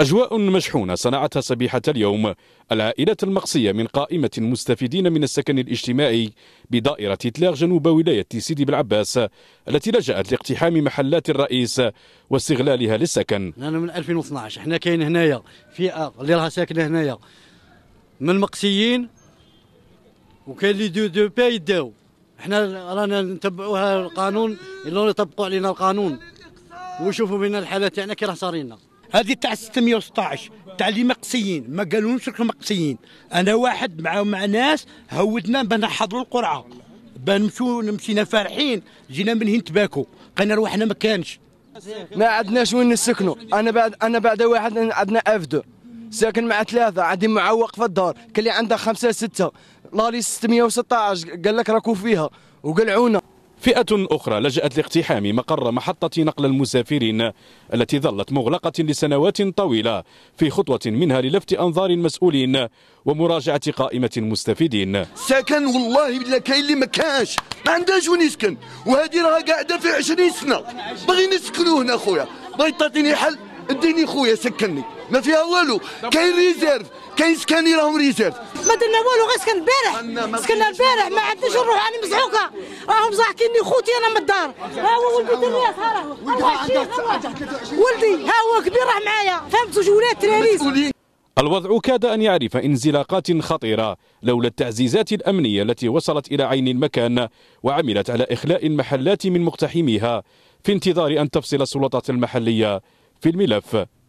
أجواء مشحونة صنعتها صبيحة اليوم العائلة المقصية من قائمة المستفيدين من السكن الاجتماعي بدائرة تلاغ جنوب ولاية سيدي بالعباس التي لجأت لاقتحام محلات الرئيس واستغلالها للسكن أنا من 2012 احنا كاين هنايا فئة اللي راها ساكنة هنايا من المقصيين وكاين اللي دو دو با يداو احنا رانا نتبعوها القانون اللي يطبقوا علينا القانون ويشوفوا بنا الحالة تاعنا كي راه صارينا هذه تاع 616 تاع اللي مقصيين ما قالولهمش راكم مقصيين انا واحد مع مع ناس هودنا بان حضروا القرعه بان مشو مشينا فرحين جينا من هين تباكو لقينا روحنا ما كانش ما عندناش وين نسكنوا انا بعد انا بعد واحد عندنا اف دو ساكن مع ثلاثه عندي معوق في الدار كان اللي عندها خمسه سته لالي 616 قال لك راكو فيها وقلعونا فئة أخرى لجأت لاقتحام مقر محطة نقل المسافرين التي ظلت مغلقة لسنوات طويلة في خطوة منها للفت أنظار المسؤولين ومراجعة قائمة المستفيدين سكن والله بلا كاين اللي ما كانش ما عندهاش وين يسكن وهذه راها قاعدة في 20 سنة باغي نسكنوا هنا خويا بغيت تعطيني حل اديني خويا سكنني ما فيها والو كاين ريزيرف كاين سكاني راهم ريزيرف ما درنا والو غير سكن البارح سكننا البارح ما عندناش نروح انا مزعوقه راهم زعكيني خوتي انا من الدار ها هو ولدي درياس ها ولدي ها هو كبير راه معايا فهمت زوج ولاد تراريس الوضع كاد أن يعرف انزلاقات خطيرة لولا التعزيزات الأمنية التي وصلت إلى عين المكان وعملت على إخلاء المحلات من مقتحميها في انتظار أن تفصل السلطات المحلية في الملف